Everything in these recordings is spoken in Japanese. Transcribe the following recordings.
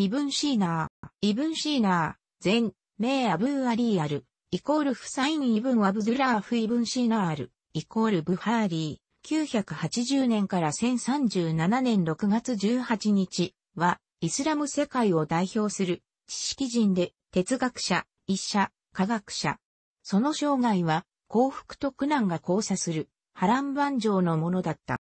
イブンシーナー、イブンシーナー、全、名アブーアリーアル、イコールフサインイブンアブドゥラーフイブンシーナール、イコールブハーリー、980年から1037年6月18日は、イスラム世界を代表する、知識人で、哲学者、医者、科学者。その生涯は、幸福と苦難が交差する、波乱万丈のものだった。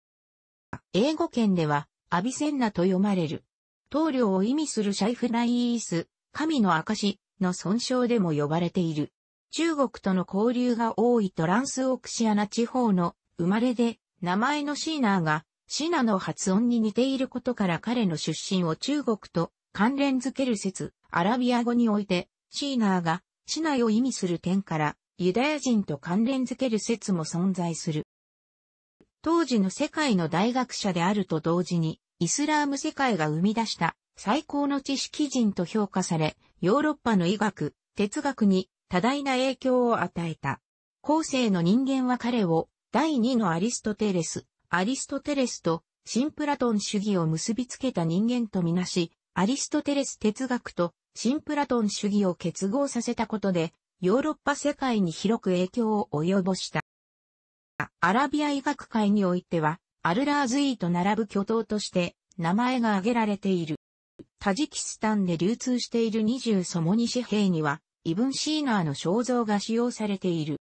英語圏では、アビセンナと読まれる、棟梁を意味するシャイフナイース、神の証の損傷でも呼ばれている。中国との交流が多いトランスオクシアナ地方の生まれで、名前のシーナーがシナの発音に似ていることから彼の出身を中国と関連づける説、アラビア語において、シーナーがシナを意味する点から、ユダヤ人と関連づける説も存在する。当時の世界の大学者であると同時に、イスラーム世界が生み出した最高の知識人と評価され、ヨーロッパの医学、哲学に多大な影響を与えた。後世の人間は彼を第二のアリストテレス、アリストテレスと新プラトン主義を結びつけた人間とみなし、アリストテレス哲学と新プラトン主義を結合させたことで、ヨーロッパ世界に広く影響を及ぼした。アラビア医学界においては、アルラーズイーと並ぶ巨頭として名前が挙げられている。タジキスタンで流通している二重ソモニ紙幣には、イブンシーナーの肖像が使用されている。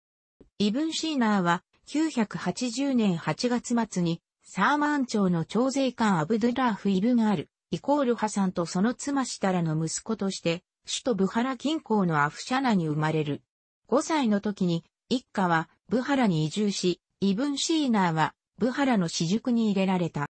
イブンシーナーは、980年8月末に、サーマン朝の朝税官アブドゥラーフ・イブン・アル、イコールハさんとその妻シタラの息子として、首都ブハラ近郊のアフシャナに生まれる。5歳の時に、一家はブハラに移住し、イブンシーナーはブハラの私塾に入れられた。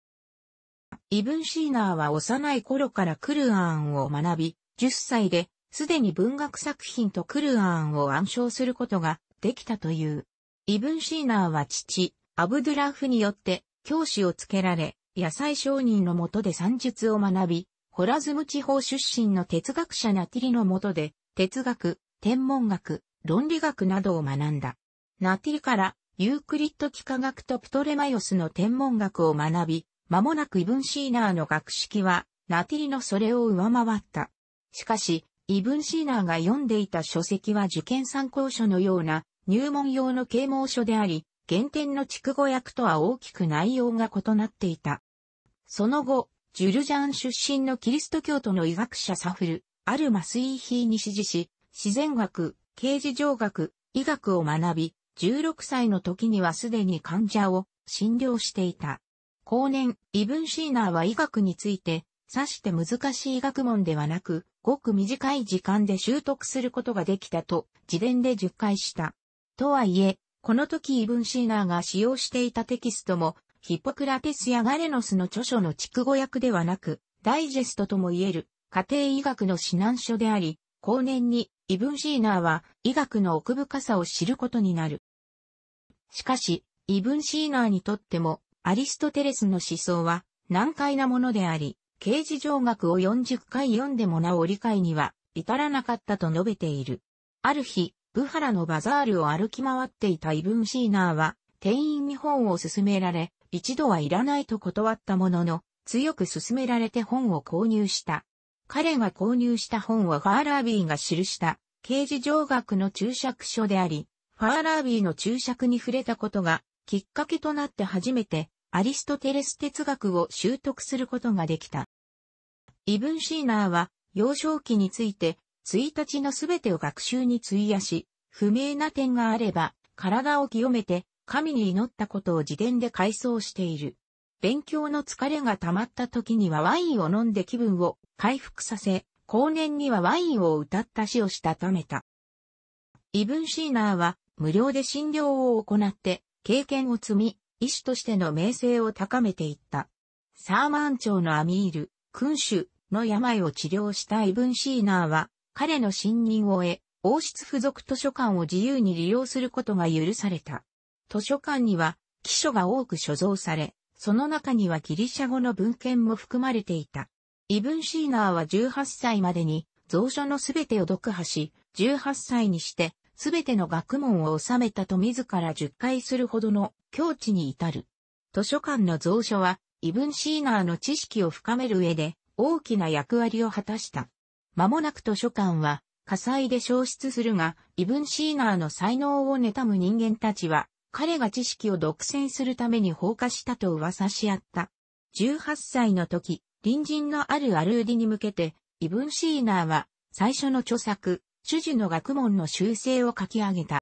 イブン・シーナーは幼い頃からクルアーンを学び、10歳で、すでに文学作品とクルアーンを暗唱することができたという。イブン・シーナーは父、アブドゥラフによって教師をつけられ、野菜商人のもとで算術を学び、ホラズム地方出身の哲学者ナティリのもとで、哲学、天文学、論理学などを学んだ。ナティリからユークリッド幾何学とプトレマイオスの天文学を学び、間もなくイブンシーナーの学識は、ナティリのそれを上回った。しかし、イブンシーナーが読んでいた書籍は受験参考書のような入門用の啓蒙書であり、原点の畜語訳とは大きく内容が異なっていた。その後、ジュルジャン出身のキリスト教徒の医学者サフル、アルマスイーヒーに指示し、自然学、刑事上学、医学を学び、16歳の時にはすでに患者を診療していた。後年、イブン・シーナーは医学について、さして難しい学問ではなく、ごく短い時間で習得することができたと、自伝で10回した。とはいえ、この時イブン・シーナーが使用していたテキストも、ヒポクラテスやガレノスの著書の畜語訳ではなく、ダイジェストとも言える、家庭医学の指南書であり、後年にイブン・シーナーは医学の奥深さを知ることになる。しかし、イブン・シーナーにとっても、アリストテレスの思想は難解なものであり、刑事上学を40回読んでもなお理解には至らなかったと述べている。ある日、ブハラのバザールを歩き回っていたイブン・シーナーは、店員に本を勧められ、一度はいらないと断ったものの、強く勧められて本を購入した。彼が購入した本はファーラービーが記した、刑事上学の注釈書であり、ファーラービーの注釈に触れたことが、きっかけとなって初めて、アリストテレス哲学を習得することができた。イブン・シーナーは、幼少期について、1日のすべてを学習に費やし、不明な点があれば、体を清めて、神に祈ったことを自伝で回想している。勉強の疲れが溜まった時にはワインを飲んで気分を回復させ、後年にはワインを歌った詩をしたためた。イブン・シーナーは無料で診療を行って、経験を積み、医師としての名声を高めていった。サーマン朝のアミール、君主の病を治療したイブン・シーナーは、彼の信任を得、王室付属図書館を自由に利用することが許された。図書館には、記書が多く所蔵され、その中にはギリシャ語の文献も含まれていた。イブン・シーナーは18歳までに、蔵書のすべてを読破し、18歳にしてすべての学問を収めたと自ら10回するほどの境地に至る。図書館の蔵書は、イブン・シーナーの知識を深める上で、大きな役割を果たした。間もなく図書館は、火災で消失するが、イブン・シーナーの才能を妬む人間たちは、彼が知識を独占するために放火したと噂し合った。18歳の時、隣人のあるアルーディに向けて、イブン・シーナーは、最初の著作、主事の学問の修正を書き上げた。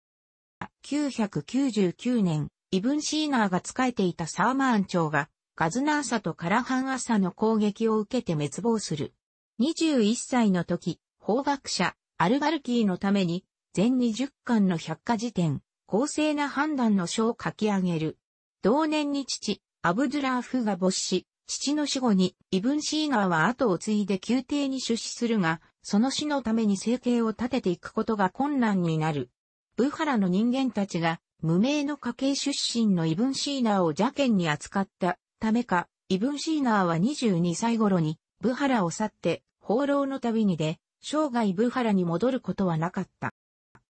999年、イブン・シーナーが仕えていたサーマーン朝が、ガズナーサとカラハンアサの攻撃を受けて滅亡する。21歳の時、法学者、アルバルキーのために、全20巻の百科事典、公正な判断の書を書き上げる。同年に父、アブドゥラーフが没し、父の死後にイブン・シーナーは後を継いで宮廷に出資するが、その死のために生計を立てていくことが困難になる。ブハラの人間たちが、無名の家系出身のイブンシーナーを邪剣に扱ったためか、イブンシーナーは22歳頃に、ブハラを去って、放浪の旅に出、生涯ブハラに戻ることはなかった。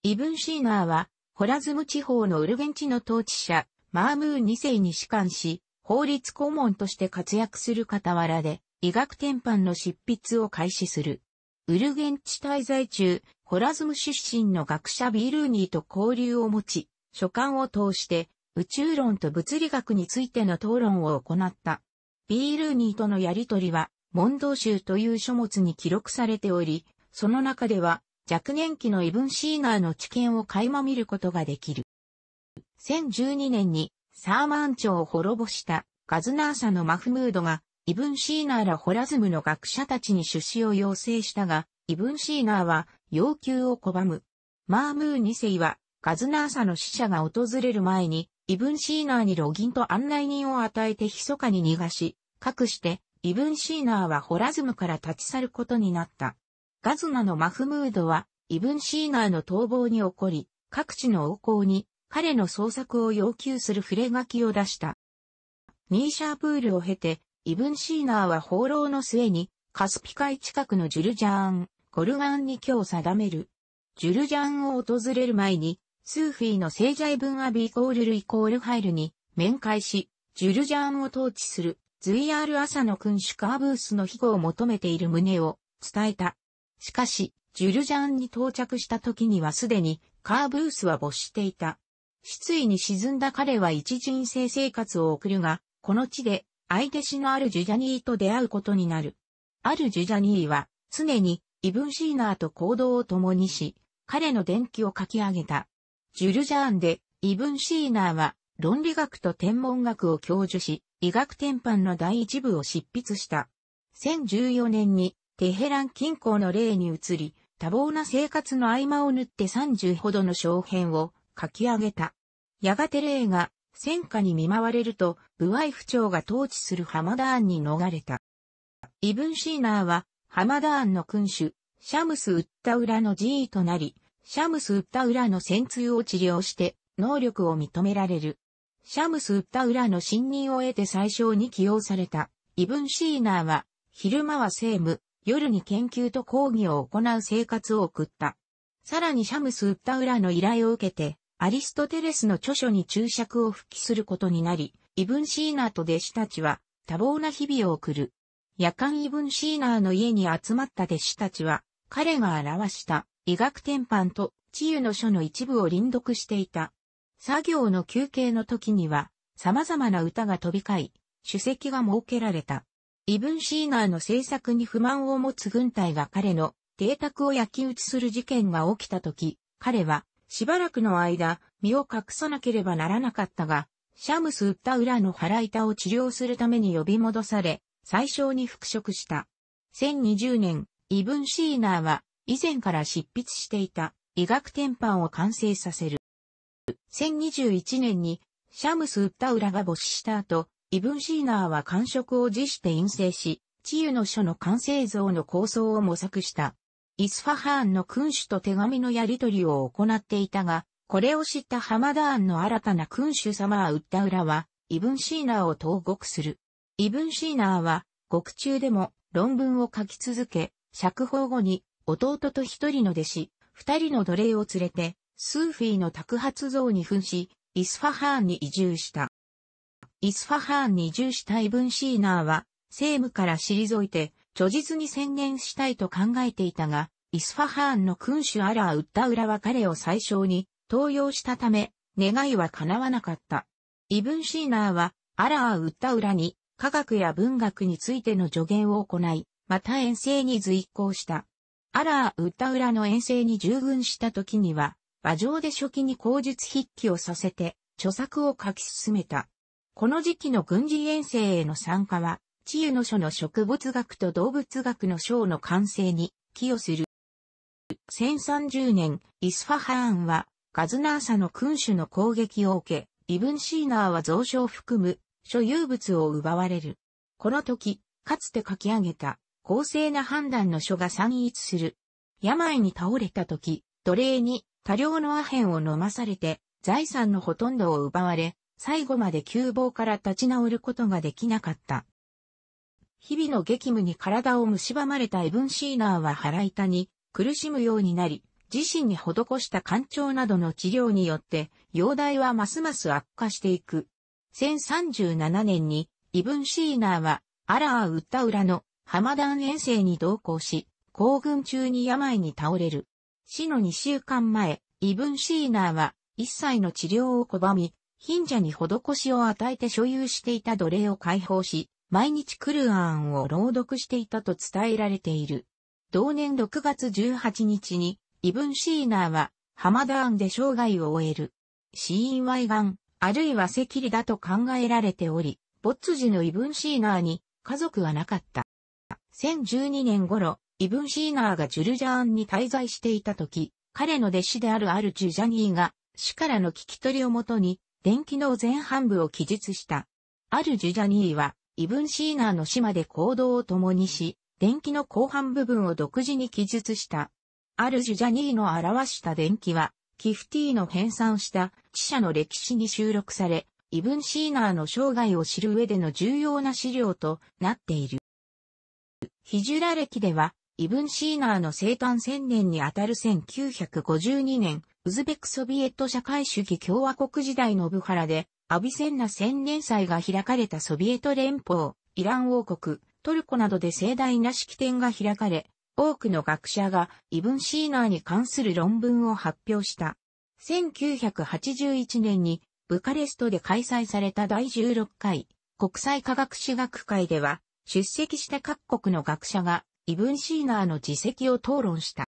イブンシーナーは、ホラズム地方のウルゲン地の統治者、マームー2世に仕官し、法律顧問として活躍する傍らで、医学典範の執筆を開始する。ウルゲンチ滞在中、ホラズム出身の学者ビールーニーと交流を持ち、書簡を通して宇宙論と物理学についての討論を行った。ビールーニーとのやりとりは、問答集という書物に記録されており、その中では、若年期のイブン・シーナーの知見を垣間見ることができる。2012年にサーマン朝を滅ぼしたガズナーサのマフムードがイブン・シーナーらホラズムの学者たちに出資を要請したが、イブン・シーナーは要求を拒む。マームー2世は、ガズナーサの死者が訪れる前に、イブン・シーナーにロギンと案内人を与えて密かに逃がし、隠して、イブン・シーナーはホラズムから立ち去ることになった。ガズナのマフムードは、イブン・シーナーの逃亡に起こり、各地の横行に、彼の捜索を要求する触れ書きを出した。ニーシャープールを経て、イブン・シーナーは放浪の末に、カスピ海近くのジュルジャーン、ゴルガンに今日定める。ジュルジャーンを訪れる前に、スーフィーの聖ジ分イブンアビイコールルイコールハイルに面会し、ジュルジャーンを統治する、ズイアール朝の君主カーブースの庇護を求めている旨を伝えた。しかし、ジュルジャーンに到着した時にはすでにカーブースは没していた。失意に沈んだ彼は一人生生活を送るが、この地で相弟子のあるジュジャニーと出会うことになる。あるジュジャニーは、常に、イブンシーナーと行動を共にし、彼の伝記を書き上げた。ジュルジャーンで、イブンシーナーは、論理学と天文学を教授し、医学転換の第一部を執筆した。2014年に、テヘラン近郊の例に移り、多忙な生活の合間を縫って30ほどの小編を書き上げた。やがて例が戦火に見舞われると、ブワイフ朝が統治するハマダーンに逃れた。イブンシーナーは、ハマダーンの君主、シャムス・ウッタウラの寺位となり、シャムス・ウッタウラの戦痛を治療して、能力を認められる。シャムス・ウッタウラの信任を得て最小に起用された。イブン・シーナーは、昼間は政務、夜に研究と講義を行う生活を送った。さらにシャムス・ウッタウラの依頼を受けて、アリストテレスの著書に注釈を復帰することになり、イブンシーナーと弟子たちは多忙な日々を送る。夜間イブンシーナーの家に集まった弟子たちは、彼が表した医学典範と治癒の書の一部を輪読していた。作業の休憩の時には、様々な歌が飛び交い、主席が設けられた。イブンシーナーの政策に不満を持つ軍隊が彼の邸宅を焼き打ちする事件が起きた時、彼はしばらくの間、身を隠さなければならなかったが、シャムス・ウッタ・ウラの腹板を治療するために呼び戻され、最小に復職した。1020年、イブン・シーナーは、以前から執筆していた、医学典範を完成させる。1021年に、シャムス・ウッタ・ウラが没死した後、イブン・シーナーは感触を辞して陰性し、治癒の書の完成像の構想を模索した。イスファハーンの君主と手紙のやり取りを行っていたが、これを知ったハマダーンの新たな君主様はウッダウラは、イブンシーナーを投獄する。イブンシーナーは、獄中でも論文を書き続け、釈放後に弟と一人の弟子、二人の奴隷を連れて、スーフィーの宅発像に扮し、イスファハーンに移住した。イスファハーンに移住したイブンシーナーは、政務から退いて、著実に宣言したいと考えていたが、イスファハーンの君主アラーウッダウラは彼を最小に登用したため、願いは叶わなかった。イブン・シーナーは、アラーウッダウラに科学や文学についての助言を行い、また遠征に随行した。アラーウッダウラの遠征に従軍した時には、馬上で初期に口述筆記をさせて、著作を書き進めた。この時期の軍事遠征への参加は、治癒の書の植物学と動物学の章の完成に寄与する。1030年、イスファハーンは、ガズナーサの君主の攻撃を受け、イブンシーナーは蔵書を含む所有物を奪われる。この時、かつて書き上げた公正な判断の書が散逸する。病に倒れた時、奴隷に多量のアヘンを飲まされて、財産のほとんどを奪われ、最後まで窮乏から立ち直ることができなかった。日々の激務に体を蝕まれたエブン・シーナーは腹痛に苦しむようになり、自身に施した干潮などの治療によって、容体はますます悪化していく。1037年に、イブン・シーナーは、アラー・ウッタウラのハマダン遠征に同行し、行軍中に病に倒れる。死の2週間前、イブン・シーナーは、一切の治療を拒み、貧者に施しを与えて所有していた奴隷を解放し、毎日クルアーンを朗読していたと伝えられている。同年6月18日に、イブン・シーナーは、ハマダーンで生涯を終える。死因は胃がん、あるいは赤痢だと考えられており、没時のイブン・シーナーに家族はなかった。2012年頃、イブン・シーナーがジュルジャーンに滞在していた時、彼の弟子であるアル・ジュジャニーが、死からの聞き取りをもとに、電気の前半部を記述した。アル・ジュジャニーは、イブン・シーナーの死まで行動を共にし、電気の後半部分を独自に記述した。あるジュジャニーの表した電気は、キフティーの編纂した知者の歴史に収録され、イブン・シーナーの生涯を知る上での重要な資料となっている。ヒジュラ歴では、イブン・シーナーの生誕1000年にあたる1952年、ウズベクソビエット社会主義共和国時代のブハラで、アビセンナ千年祭が開かれたソビエト連邦、イラン王国、トルコなどで盛大な式典が開かれ、多くの学者がイブン・シーナーに関する論文を発表した。1981年にブカレストで開催された第16回国際科学史学会では出席した各国の学者がイブン・シーナーの自責を討論した。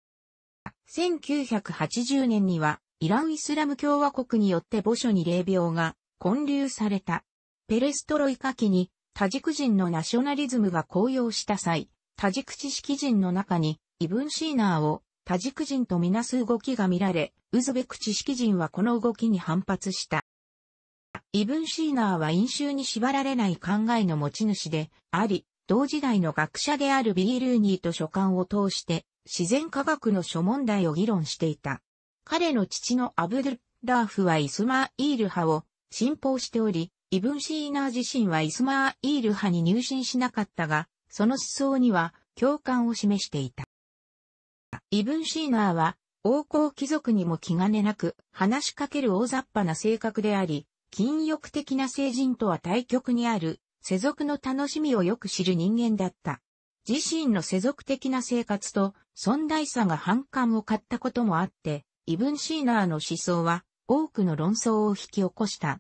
1980年にはイラン・イスラム共和国によって墓所に霊廟が混流された。ペレストロイカ期にタジク人のナショナリズムが高揚した際、タジク知識人の中にイブンシーナーをタジク人とみなす動きが見られ、ウズベク知識人はこの動きに反発した。イブンシーナーは飲酒に縛られない考えの持ち主であり、同時代の学者であるビールーニーと書簡を通して自然科学の諸問題を議論していた。彼の父のアブドゥッラーフはイスマイール派を信奉しており、イブン・シーナー自身はイスマー・イール派に入信しなかったが、その思想には共感を示していた。イブン・シーナーは、王侯貴族にも気兼ねなく話しかける大雑把な性格であり、禁欲的な聖人とは対極にある、世俗の楽しみをよく知る人間だった。自身の世俗的な生活と、存在さが反感を買ったこともあって、イブン・シーナーの思想は、多くの論争を引き起こした。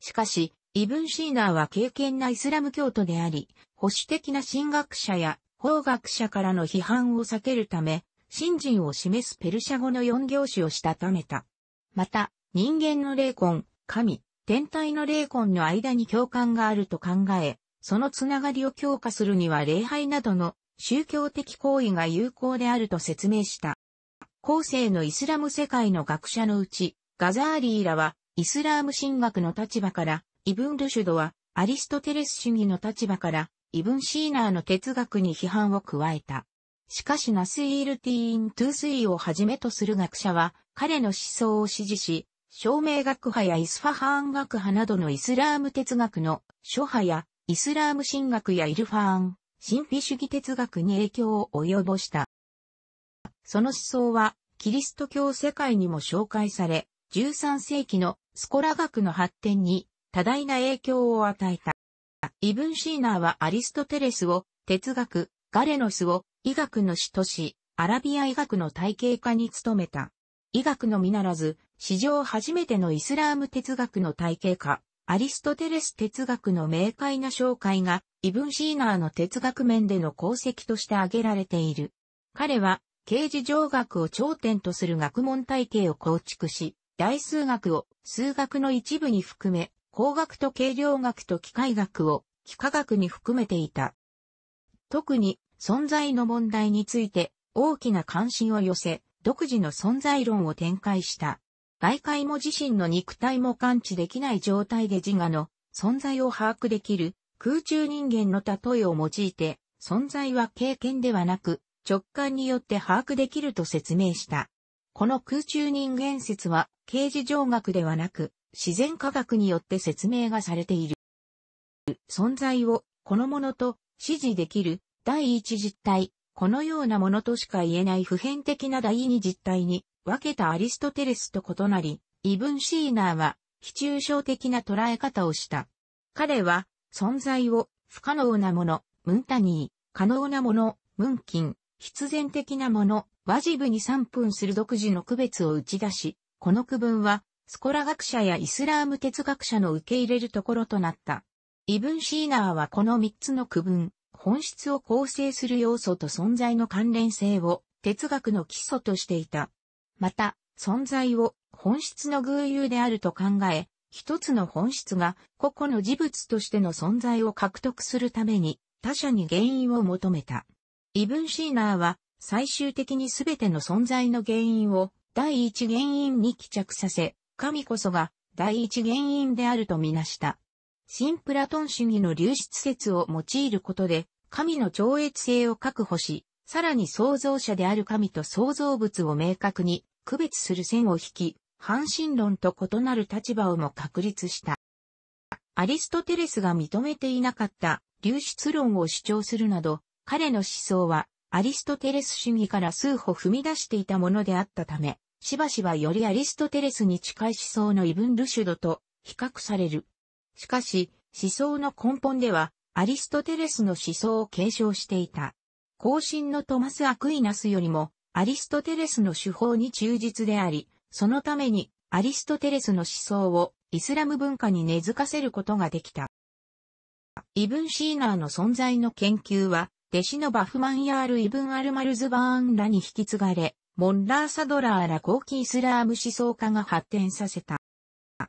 しかし、イブン・シーナーは敬虔なイスラム教徒であり、保守的な神学者や法学者からの批判を避けるため、信心を示すペルシャ語の四行詞をしたためた。また、人間の霊魂、神、天体の霊魂の間に共感があると考え、そのつながりを強化するには礼拝などの宗教的行為が有効であると説明した。後世のイスラム世界の学者のうち、ガザーリーらは、イスラーム神学の立場から、イブン・ルシュドは、アリストテレス主義の立場から、イブン・シーナーの哲学に批判を加えた。しかしナスイール・ティーン・トゥースイをはじめとする学者は、彼の思想を支持し、証明学派やイスファハーン学派などのイスラーム哲学の諸派や、イスラーム神学やイルファーン、神秘主義哲学に影響を及ぼした。その思想は、キリスト教世界にも紹介され、13世紀のスコラ学の発展に多大な影響を与えた。イブン・シーナーはアリストテレスを哲学、ガレノスを医学の師とし、アラビア医学の体系化に努めた。医学のみならず、史上初めてのイスラーム哲学の体系化、アリストテレス哲学の明快な紹介が、イブン・シーナーの哲学面での功績として挙げられている。彼は、刑事上学を頂点とする学問体系を構築し、大数学を数学の一部に含め、工学と計量学と機械学を幾何学に含めていた。特に存在の問題について大きな関心を寄せ、独自の存在論を展開した。外界も自身の肉体も感知できない状態で自我の存在を把握できる空中人間の例えを用いて、存在は経験ではなく直感によって把握できると説明した。この空中人間説は、刑事上学ではなく、自然科学によって説明がされている。存在を、このものと、指示できる、第一実体、このようなものとしか言えない普遍的な第二実体に、分けたアリストテレスと異なり、イブン・シーナーは、非抽象的な捉え方をした。彼は、存在を、不可能なもの、ムンタニー、可能なもの、ムンキン、必然的なもの、ワジブに3分する独自の区別を打ち出し、この区分は、スコラ学者やイスラーム哲学者の受け入れるところとなった。イブン・シーナーはこの3つの区分、本質を構成する要素と存在の関連性を哲学の基礎としていた。また、存在を本質の偶有であると考え、一つの本質が個々の事物としての存在を獲得するために他者に原因を求めた。イブン・シーナーは最終的にすべての存在の原因を第一原因に帰着させ、神こそが第一原因であるとみなした。新プラトン主義の流出説を用いることで、神の超越性を確保し、さらに創造者である神と創造物を明確に区別する線を引き、半身論と異なる立場をも確立した。アリストテレスが認めていなかった流出論を主張するなど、彼の思想はアリストテレス主義から数歩踏み出していたものであったため、しばしばよりアリストテレスに近い思想のイブン・ルシュドと比較される。しかし、思想の根本では、アリストテレスの思想を継承していた。後進のトマス・アクイナスよりも、アリストテレスの手法に忠実であり、そのために、アリストテレスの思想をイスラム文化に根付かせることができた。イブン・シーナーの存在の研究は、弟子のバフマンヤール・イブン・アルマルズバーンらに引き継がれ、モンラー・サドラーら後期イスラーム思想家が発展させた。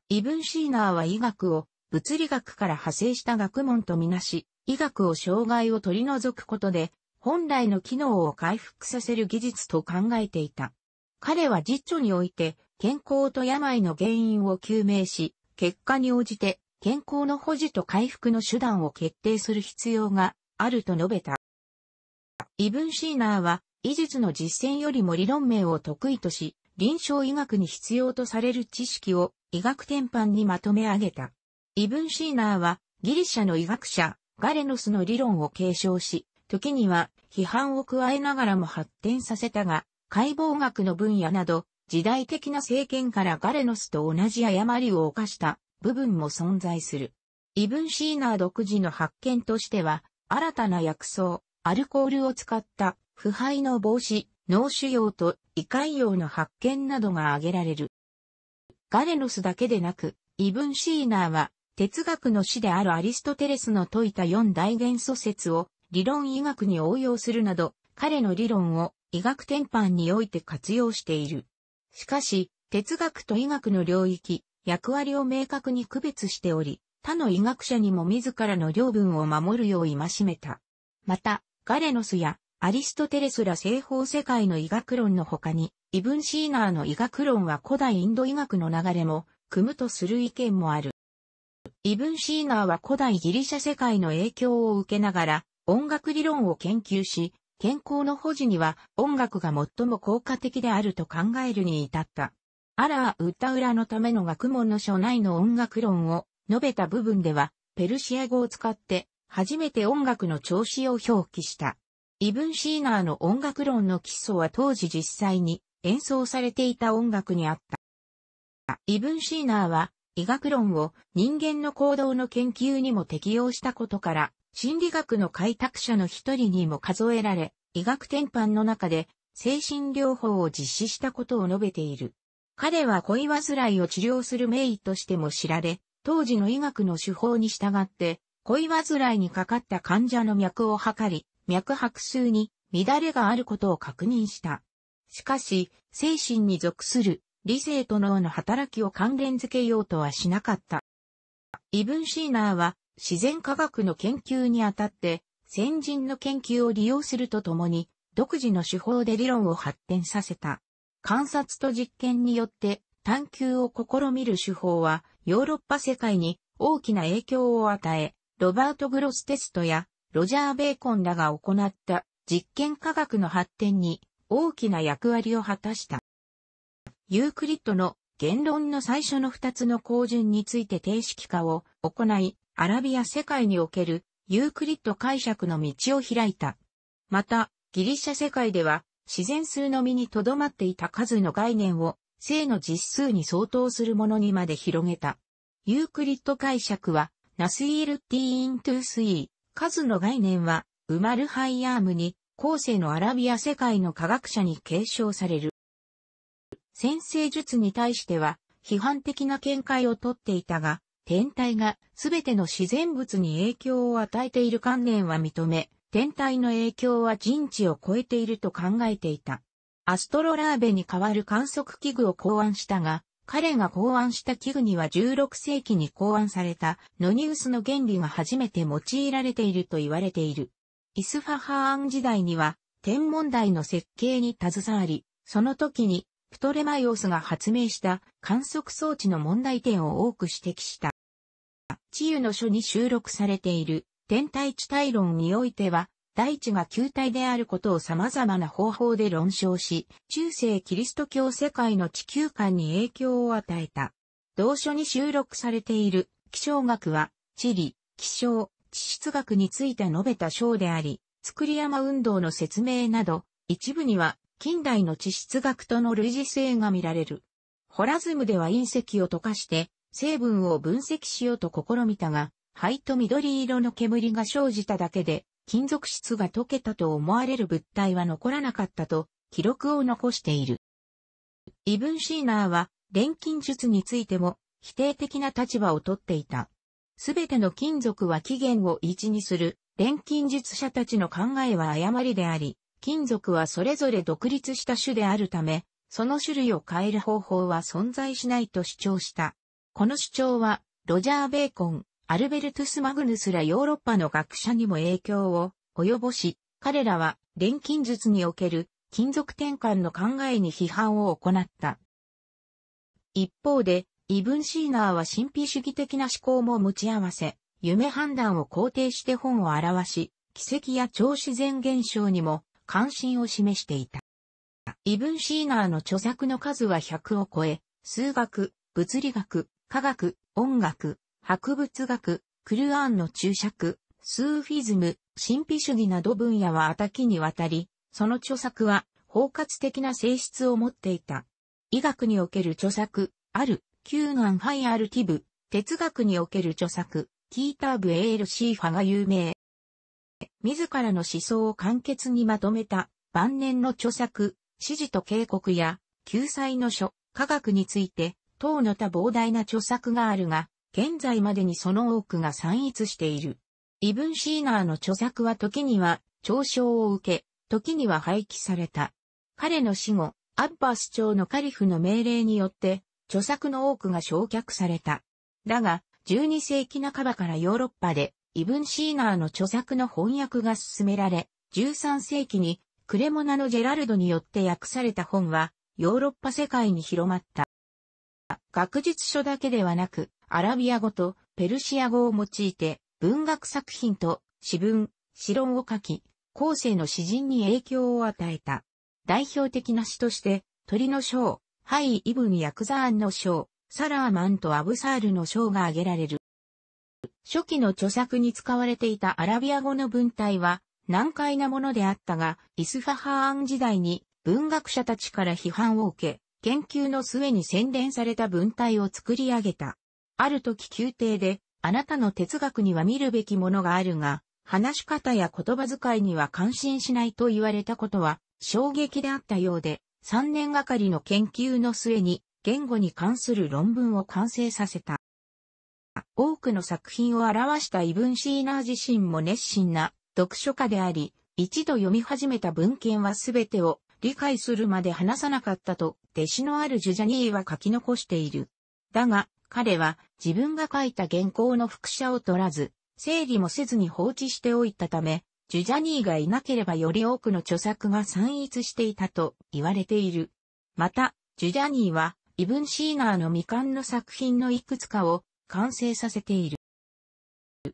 イブン・シーナーは医学を物理学から派生した学問とみなし、医学を障害を取り除くことで、本来の機能を回復させる技術と考えていた。彼は実著において、健康と病の原因を究明し、結果に応じて健康の保持と回復の手段を決定する必要があると述べた。イブン・シーナーは、医術の実践よりも理論名を得意とし、臨床医学に必要とされる知識を医学典範にまとめ上げた。イブン・シーナーは、ギリシャの医学者、ガレノスの理論を継承し、時には批判を加えながらも発展させたが、解剖学の分野など、時代的な政権からガレノスと同じ誤りを犯した部分も存在する。イブン・シーナー独自の発見としては、新たな薬草、アルコールを使った腐敗の防止、脳腫瘍と胃潰瘍の発見などが挙げられる。ガレノスだけでなく、イブン・シーナーは哲学の師であるアリストテレスの説いた四大元素説を理論医学に応用するなど、彼の理論を医学転般において活用している。しかし、哲学と医学の領域、役割を明確に区別しており、他の医学者にも自らの領分を守るよう戒めた。また、ガレノスやアリストテレスら西方世界の医学論の他に、イブン・シーナーの医学論は古代インド医学の流れも、組むとする意見もある。イブン・シーナーは古代ギリシャ世界の影響を受けながら、音楽理論を研究し、健康の保持には音楽が最も効果的であると考えるに至った。アラー・ウタウラのための学問の書内の音楽論を述べた部分では、ペルシア語を使って初めて音楽の調子を表記した。イブン・シーナーの音楽論の基礎は当時実際に演奏されていた音楽にあった。イブン・シーナーは医学論を人間の行動の研究にも適用したことから、心理学の開拓者の一人にも数えられ、医学転換の中で精神療法を実施したことを述べている。彼は恋煩いを治療する名医としても知られ、当時の医学の手法に従って恋煩いにかかった患者の脈を測り、脈拍数に乱れがあることを確認した。しかし、精神に属する理性と脳の働きを関連づけようとはしなかった。イブン・シーナーは自然科学の研究にあたって先人の研究を利用するとともに独自の手法で理論を発展させた。観察と実験によって探求を試みる手法はヨーロッパ世界に大きな影響を与え、ロバート・グロステストやロジャー・ベーコンらが行った実験科学の発展に大きな役割を果たした。ユークリッドの言論の最初の二つの項順について定式化を行い、アラビア世界におけるユークリッド解釈の道を開いた。また、ギリシャ世界では自然数のみにとどまっていた数の概念を正の実数に相当するものにまで広げた。ユークリッド解釈はナスイールティーイントゥースイー、数の概念は、ウマルハイヤームに、後世のアラビア世界の科学者に継承される。先生術に対しては、批判的な見解をとっていたが、天体が全ての自然物に影響を与えている観念は認め、天体の影響は人知を超えていると考えていた。アストロラーベに代わる観測器具を考案したが、彼が考案した器具には16世紀に考案されたノニウスの原理が初めて用いられていると言われている。イスファハーン時代には天文台の設計に携わり、その時にプトレマイオスが発明した観測装置の問題点を多く指摘した。治癒の書に収録されている天体地帯論においては、大地が球体であることを様々な方法で論証し、中世キリスト教世界の地球観に影響を与えた。同書に収録されている気象学は、地理、気象、地質学について述べた章であり、作り山運動の説明など、一部には近代の地質学との類似性が見られる。ホラズムでは隕石を溶かして成分を分析しようと試みたが、灰と緑色の煙が生じただけで金属質が溶けたと思われる物体は残らなかったと記録を残している。イブン・シーナーは錬金術についても否定的な立場をとっていた。すべての金属は起源を一にする錬金術者たちの考えは誤りであり、金属はそれぞれ独立した種であるため、その種類を変える方法は存在しないと主張した。この主張は、ロジャー・ベーコン、アルベルトゥス・マグヌスらヨーロッパの学者にも影響を及ぼし、彼らは錬金術における金属転換の考えに批判を行った。一方で、イブン・シーナーは神秘主義的な思考も持ち合わせ、夢判断を肯定して本を表し、奇跡や超自然現象にも関心を示していた。イブン・シーナーの著作の数は100を超え、数学、物理学、科学、音楽、博物学、クルアーンの注釈、スーフィズム、神秘主義など分野は多岐にわたり、その著作は包括的な性質を持っていた。医学における著作、ある、キューガン・ファイアルティブ、哲学における著作、キーターブ・エール・シーファが有名。自らの思想を簡潔にまとめた晩年の著作、指示と警告や救済の書、科学について、等の多膨大な著作があるが、現在までにその多くが散逸している。イブン・シーナーの著作は時には、嘲笑を受け、時には廃棄された。彼の死後、アッバス朝のカリフの命令によって、著作の多くが焼却された。だが、12世紀半ばからヨーロッパで、イブン・シーナーの著作の翻訳が進められ、13世紀にクレモナのジェラルドによって訳された本は、ヨーロッパ世界に広まった。学術書だけではなく、アラビア語とペルシア語を用いて文学作品と詩文、詩論を書き、後世の詩人に影響を与えた。代表的な詩として、鳥の章、ハイ・イブン・ヤクザーンの章、サラーマンとアブサールの章が挙げられる。初期の著作に使われていたアラビア語の文体は難解なものであったが、イスファハーン時代に文学者たちから批判を受け、研究の末に洗練された文体を作り上げた。ある時宮廷で、あなたの哲学には見るべきものがあるが、話し方や言葉遣いには感心しないと言われたことは衝撃であったようで、3年がかりの研究の末に言語に関する論文を完成させた。多くの作品を表したイブン・シーナー自身も熱心な読書家であり、一度読み始めた文献は全てを理解するまで話さなかったと、弟子のあるジュジャニーは書き残している。だが、彼は自分が書いた原稿の複写を取らず、整理もせずに放置しておいたため、ジュジャニーがいなければより多くの著作が散逸していたと言われている。また、ジュジャニーはイブン・シーナーの未完の作品のいくつかを完成させている。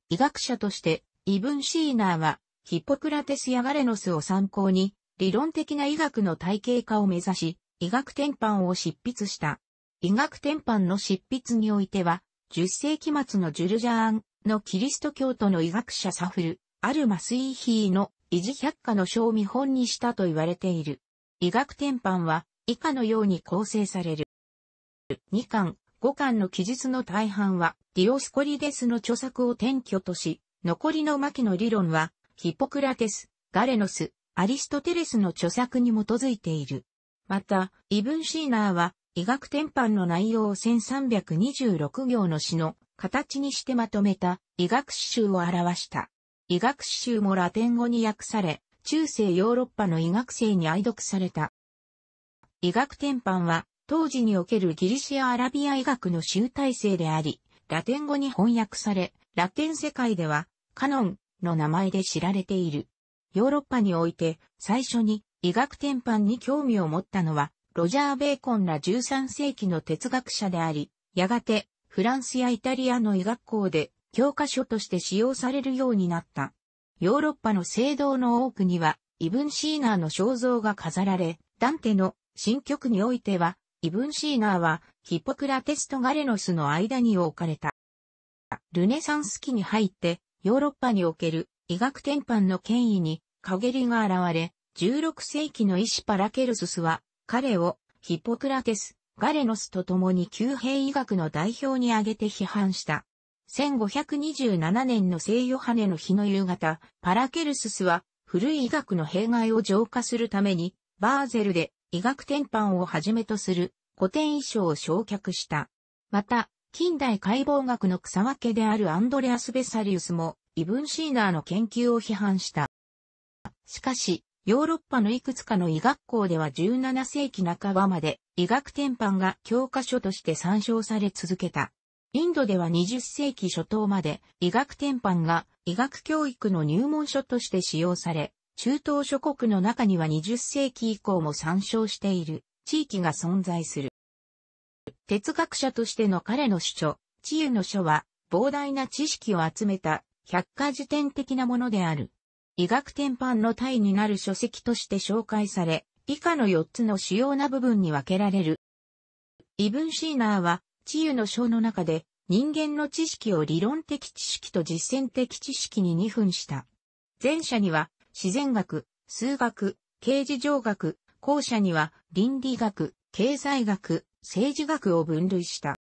医学者としてイブン・シーナーはヒポクラテスやガレノスを参考に理論的な医学の体系化を目指し医学典範を執筆した。医学典範の執筆においては、10世紀末のジュルジャーンのキリスト教徒の医学者サフル、アルマスイヒーの維持百科の書を見本にしたと言われている。医学典範は以下のように構成される。2巻、5巻の記述の大半はディオスコリデスの著作を転居とし、残りの巻の理論はヒポクラテス、ガレノス、アリストテレスの著作に基づいている。また、イブンシーナーは医学典範の内容を1326行の詩の形にしてまとめた医学詩集を表した。医学詩集もラテン語に訳され、中世ヨーロッパの医学生に愛読された。医学典範は、当時におけるギリシア・アラビア医学の集大成であり、ラテン語に翻訳され、ラテン世界では、カノンの名前で知られている。ヨーロッパにおいて、最初に医学典範に興味を持ったのは、ロジャー・ベーコンら13世紀の哲学者であり、やがてフランスやイタリアの医学校で教科書として使用されるようになった。ヨーロッパの聖堂の多くには、イブン・シーナーの肖像が飾られ、ダンテの新曲においては、イブン・シーナーはヒポクラテスとガレノスの間に置かれた。ルネサンス期に入って、ヨーロッパにおける医学典範の権威に陰りが現れ、16世紀の医師パラケルススは彼をヒポクラテス、ガレノスと共に旧兵医学の代表に挙げて批判した。1527年の聖ヨハネの日の夕方、パラケルススは古い医学の弊害を浄化するために、バーゼルで医学転搬をはじめとする古典医書を焼却した。また、近代解剖学の草分けであるアンドレアス・ベサリウスも、イブン・シーナーの研究を批判した。しかし、ヨーロッパのいくつかの医学校では17世紀半ばまで医学典範が教科書として参照され続けた。インドでは20世紀初頭まで医学典範が医学教育の入門書として使用され、中東諸国の中には20世紀以降も参照している地域が存在する。哲学者としての彼の主張、治癒の書は膨大な知識を集めた百科事典的なものである。医学典範の体になる書籍として紹介され、以下の4つの主要な部分に分けられる。イブン・シーナーは、治癒の章の中で、人間の知識を理論的知識と実践的知識に2分した。前者には、自然学、数学、刑事上学、後者には、倫理学、経済学、政治学を分類した。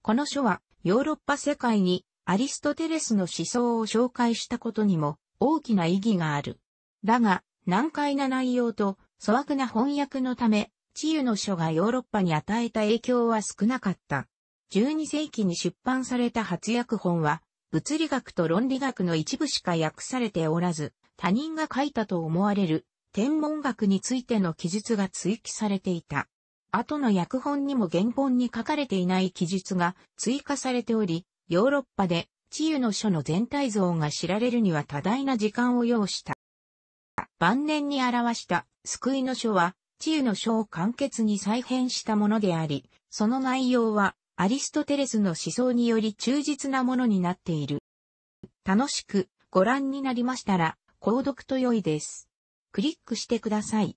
この書は、ヨーロッパ世界にアリストテレスの思想を紹介したことにも、大きな意義がある。だが、難解な内容と粗悪な翻訳のため、治癒の書がヨーロッパに与えた影響は少なかった。12世紀に出版された発訳本は、物理学と論理学の一部しか訳されておらず、他人が書いたと思われる天文学についての記述が追記されていた。後の訳本にも原本に書かれていない記述が追加されており、ヨーロッパで治癒の書の全体像が知られるには多大な時間を要した。晩年に表した救いの書は、治癒の書を簡潔に再編したものであり、その内容はアリストテレスの思想により忠実なものになっている。楽しくご覧になりましたら、購読と良いです。クリックしてください。